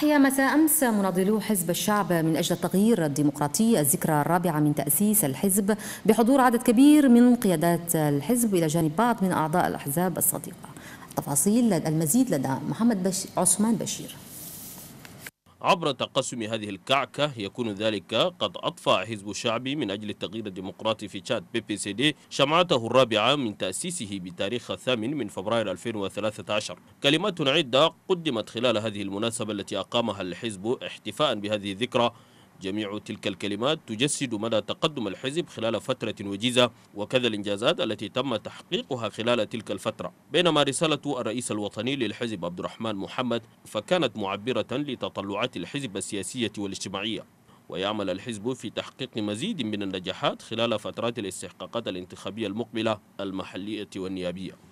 أحيا مساء أمس مناضلو حزب الشعب من أجل التغيير الديمقراطي الذكرى الرابعة من تأسيس الحزب بحضور عدد كبير من قيادات الحزب إلى جانب بعض من أعضاء الأحزاب الصديقة تفاصيل المزيد لدى محمد بش... عثمان بشير عبر تقسم هذه الكعكة يكون ذلك قد أطفى حزب الشعب من أجل التغيير الديمقراطي في تشاد بي بي سي دي شمعته الرابعة من تأسيسه بتاريخ الثامن من فبراير 2013 كلمات عدة قدمت خلال هذه المناسبة التي أقامها الحزب احتفاء بهذه الذكرى جميع تلك الكلمات تجسد مدى تقدم الحزب خلال فترة وجيزة وكذا الإنجازات التي تم تحقيقها خلال تلك الفترة بينما رسالة الرئيس الوطني للحزب عبد الرحمن محمد فكانت معبرة لتطلعات الحزب السياسية والاجتماعية ويعمل الحزب في تحقيق مزيد من النجاحات خلال فترات الاستحقاقات الانتخابية المقبلة المحلية والنيابية